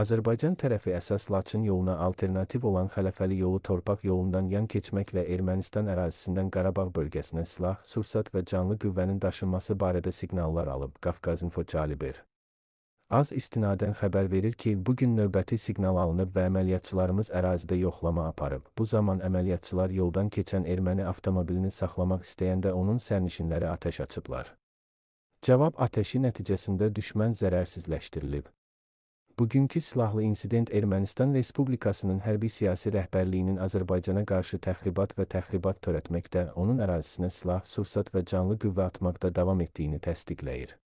Azərbaycan tərəfi əsas Laçın yoluna alternativ olan xələfəli yolu torpaq yolundan yan keçməklə Ermənistan ərazisindən Qarabağ bölgəsinə silah, sursat və canlı qüvvənin daşınması barədə siqnallar alıb, Qafqazinfo Calibir. Az istinadən xəbər verir ki, bu gün növbəti siqnal alınıb və əməliyyatçılarımız ərazidə yoxlama aparıb. Bu zaman əməliyyatçılar yoldan keçən erməni avtomobilini saxlamaq istəyəndə onun sərnişinləri atəş açıblar. Cavab atəşi nəticəsində düşmən zərərsizləşdirilib. Bugünkü silahlı insident Ermənistan Respublikasının hərbi-siyasi rəhbərliyinin Azərbaycana qarşı təxribat və təxribat törətməkdə, onun ərazisinə silah, sursat və canlı qüvvə atmaqda davam etdiyini təsdiqləyir.